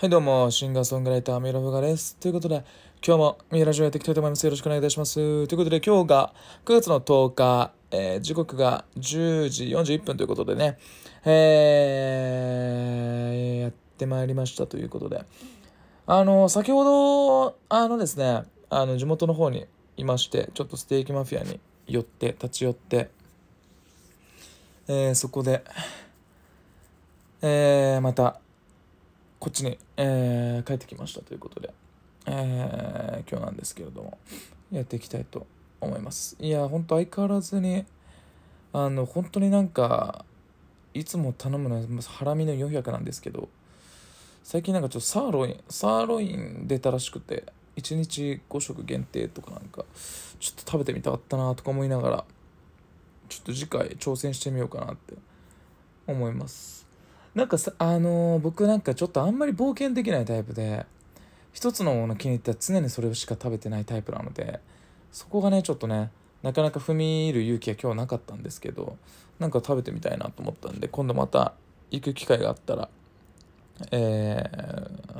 はいどうも、シンガーソングライター、ミラフガです。ということで、今日もミラジ城やっていきたいと思います。よろしくお願いいたします。ということで、今日が9月の10日、えー、時刻が10時41分ということでね、えー、やってまいりましたということで、あの、先ほど、あのですね、あの、地元の方にいまして、ちょっとステーキマフィアに寄って、立ち寄って、えー、そこで、えー、また、こっちに、えー、帰ってきましたということで、えー、今日なんですけれども、やっていきたいと思います。いや、ほんと相変わらずに、あの、本当になんか、いつも頼むのはハラミの400なんですけど、最近なんかちょっとサーロイン、サーロイン出たらしくて、1日5食限定とかなんか、ちょっと食べてみたかったなとか思いながら、ちょっと次回挑戦してみようかなって思います。なんかさ、あのー、僕なんかちょっとあんまり冒険できないタイプで、一つのもの気に入ったら常にそれしか食べてないタイプなので、そこがね、ちょっとね、なかなか踏み入る勇気は今日なかったんですけど、なんか食べてみたいなと思ったんで、今度また行く機会があったら、えー、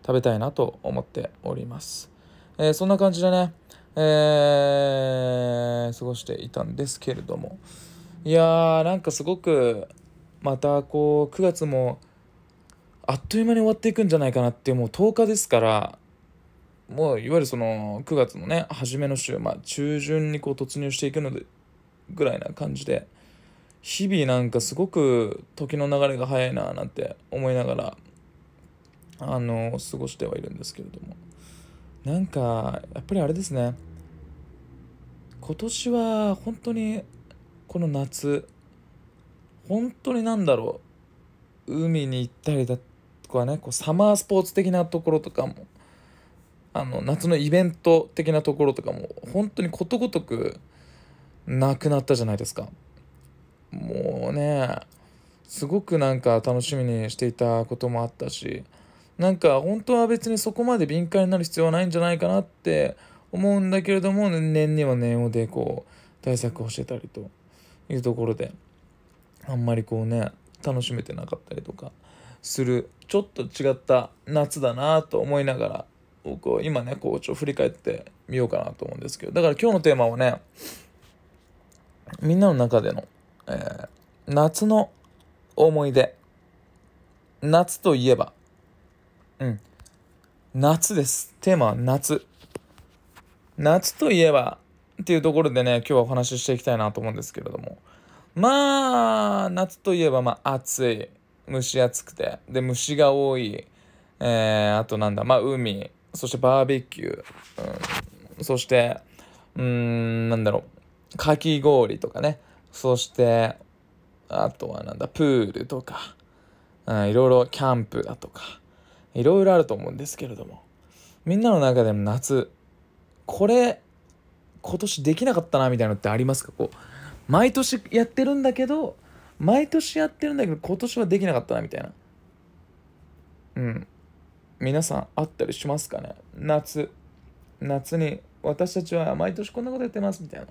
食べたいなと思っております。えー、そんな感じでね、えー、過ごしていたんですけれども、いやー、なんかすごく、またこう9月もあっという間に終わっていくんじゃないかなってもう10日ですからもういわゆるその9月のね初めの週、まあ、中旬にこう突入していくのでぐらいな感じで日々なんかすごく時の流れが早いななんて思いながらあの過ごしてはいるんですけれどもなんかやっぱりあれですね今年は本当にこの夏本当に何だろう海に行ったりだとかねこうサマースポーツ的なところとかもあの夏のイベント的なところとかも本当にことごとくなくなったじゃないですかもうねすごくなんか楽しみにしていたこともあったしなんか本当は別にそこまで敏感になる必要はないんじゃないかなって思うんだけれども年には年をでこう対策をしてたりというところであんまりこうね楽しめてなかったりとかするちょっと違った夏だなと思いながら僕は今ねこうちょ振り返ってみようかなと思うんですけどだから今日のテーマはねみんなの中での、えー、夏の思い出夏といえばうん夏ですテーマは夏夏といえばっていうところでね今日はお話ししていきたいなと思うんですけれどもまあ、夏といえば、まあ、暑い。蒸し暑くて。で、虫が多い。えー、あとなんだ、まあ、海。そしてバーベキュー。うん、そして、うん、なんだろう。かき氷とかね。そして、あとはなんだ、プールとか。うん、いろいろキャンプだとか。いろいろあると思うんですけれども。みんなの中でも夏、これ、今年できなかったな、みたいなのってありますかこう。毎年やってるんだけど毎年やってるんだけど今年はできなかったなみたいなうん皆さんあったりしますかね夏夏に私たちは毎年こんなことやってますみたい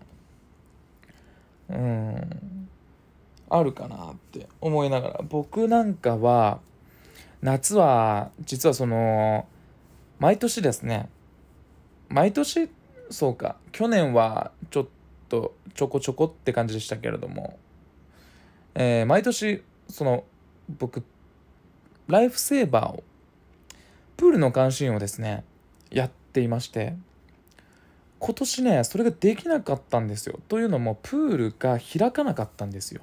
なうんあるかなって思いながら僕なんかは夏は実はその毎年ですね毎年そうか去年はちょっとちょこちょこって感じでしたけれども、えー、毎年その僕ライフセーバーをプールの監視員をですねやっていまして今年ねそれができなかったんですよというのもプールが開かなかったんですよ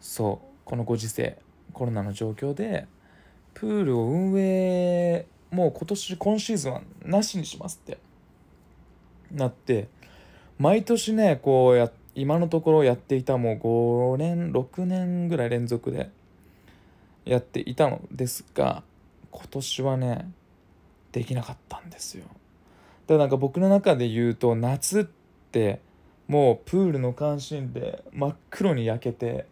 そうこのご時世コロナの状況でプールを運営もう今年今シーズンはなしにしますってなって毎年ねこうや今のところやっていたもう5年6年ぐらい連続でやっていたのですが今年はねできなかったんですよだからなんか僕の中で言うと夏ってもうプールの関心で真っ黒に焼けて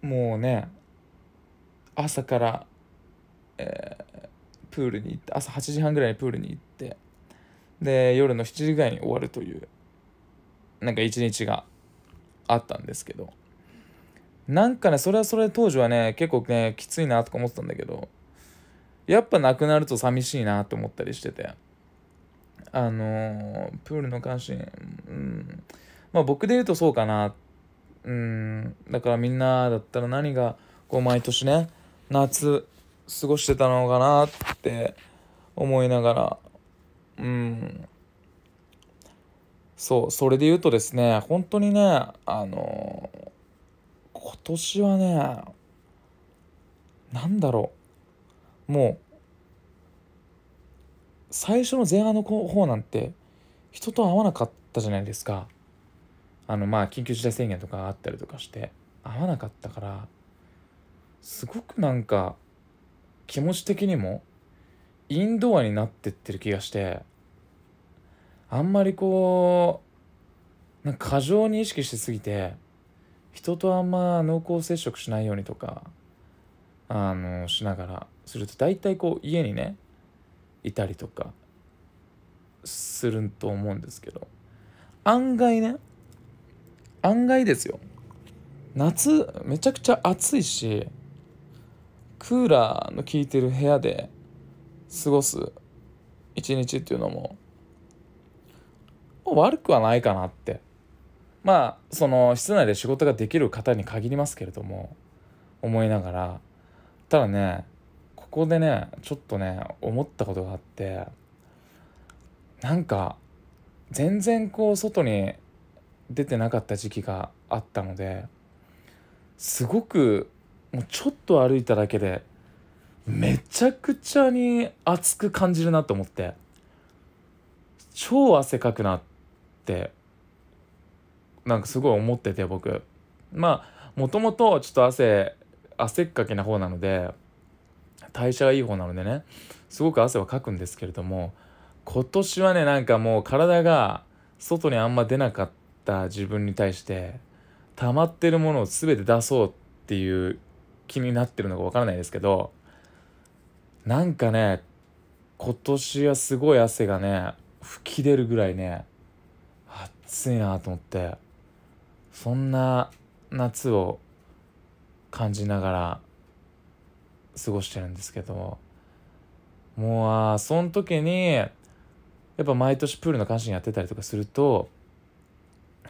もうね朝から、えー、プールに行って朝8時半ぐらいにプールに行ってで夜の7時ぐらいに終わるというなんか一日があったんですけどなんかねそれはそれ当時はね結構ねきついなとか思ってたんだけどやっぱなくなると寂しいなと思ったりしててあのー、プールの関心うんまあ僕で言うとそうかなうんだからみんなだったら何がこう毎年ね夏過ごしてたのかなって思いながらうん。そう、それで言うとですね、本当にね、あのー、今年はね、なんだろう、もう、最初の前半の方なんて、人と会わなかったじゃないですか。あの、まあ、緊急事態宣言とかあったりとかして、会わなかったから、すごくなんか、気持ち的にも、インドアになってってる気がして、あんまりこうなんか過剰に意識しすぎて人とあんま濃厚接触しないようにとかあのしながらすると大体こう家にねいたりとかすると思うんですけど案外ね案外ですよ夏めちゃくちゃ暑いしクーラーの効いてる部屋で過ごす一日っていうのも悪くはないかなってまあその室内で仕事ができる方に限りますけれども思いながらただねここでねちょっとね思ったことがあってなんか全然こう外に出てなかった時期があったのですごくもうちょっと歩いただけでめちゃくちゃに暑く感じるなと思って超汗かくなって。ってなんかすごい思ってて僕まあもともとちょっと汗汗っかきな方なので代謝がいい方なのでねすごく汗はかくんですけれども今年はねなんかもう体が外にあんま出なかった自分に対して溜まってるものを全て出そうっていう気になってるのか分からないですけどなんかね今年はすごい汗がね吹き出るぐらいね暑いなと思ってそんな夏を感じながら過ごしてるんですけどもうあその時にやっぱ毎年プールの関心やってたりとかすると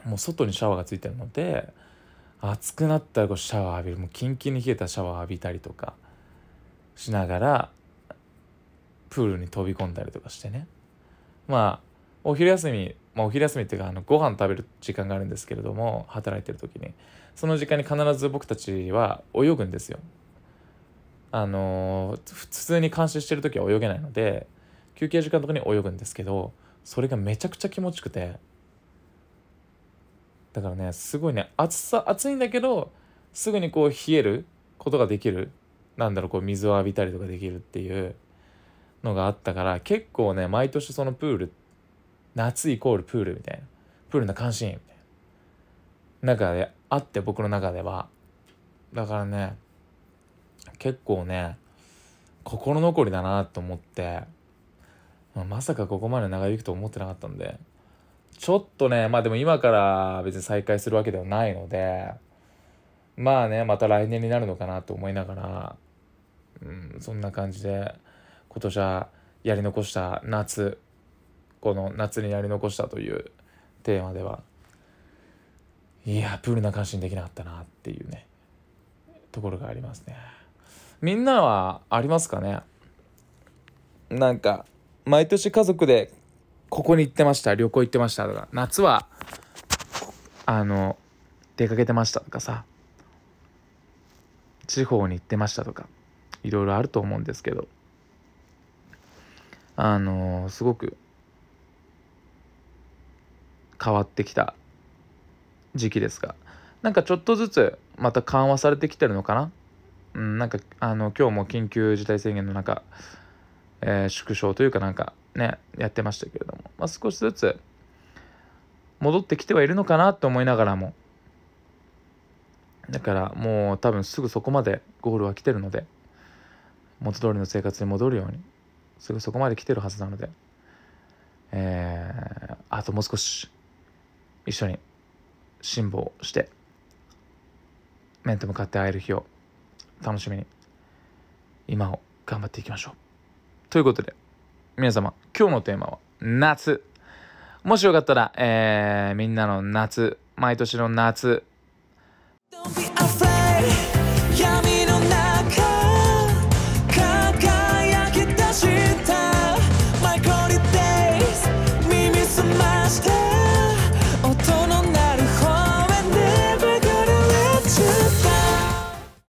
もう外にシャワーがついてるので暑くなったらこうシャワー浴びるもうキンキンに冷えたシャワー浴びたりとかしながらプールに飛び込んだりとかしてねまあお昼休みまあ、お昼休みっていうかあのご飯食べる時間があるんですけれども働いてる時にその時間に必ず僕たちは泳ぐんですよ。あのー、普通に監視してる時は泳げないので休憩時間とかに泳ぐんですけどそれがめちゃくちゃ気持ちくてだからねすごいね暑さ暑いんだけどすぐにこう冷えることができるなんだろうこう水を浴びたりとかできるっていうのがあったから結構ね毎年そのプールって夏イコールプールみたいなプールの関心みたいな中であって僕の中ではだからね結構ね心残りだなと思って、まあ、まさかここまで長引くと思ってなかったんでちょっとねまあでも今から別に再開するわけではないのでまあねまた来年になるのかなと思いながら、うん、そんな感じで今年はやり残した夏この夏にやり残したというテーマではいやプールな関心できなかったなっていうねところがありますねみんなはありますかねなんか毎年家族でここに行ってました旅行行ってましたとか夏はあの出かけてましたとかさ地方に行ってましたとかいろいろあると思うんですけどあのすごく変わってきた時期ですがなんかちょっとずつまた緩和されてきてるのかなうんなんかあの今日も緊急事態宣言の中、えー、縮小というかなんかねやってましたけれども、まあ、少しずつ戻ってきてはいるのかなと思いながらもだからもう多分すぐそこまでゴールは来てるので元通りの生活に戻るようにすぐそこまで来てるはずなので、えー、あともう少し一緒に辛抱して面と向かって会える日を楽しみに今を頑張っていきましょうということで皆様今日のテーマは夏もしよかったら、えー、みんなの夏毎年の夏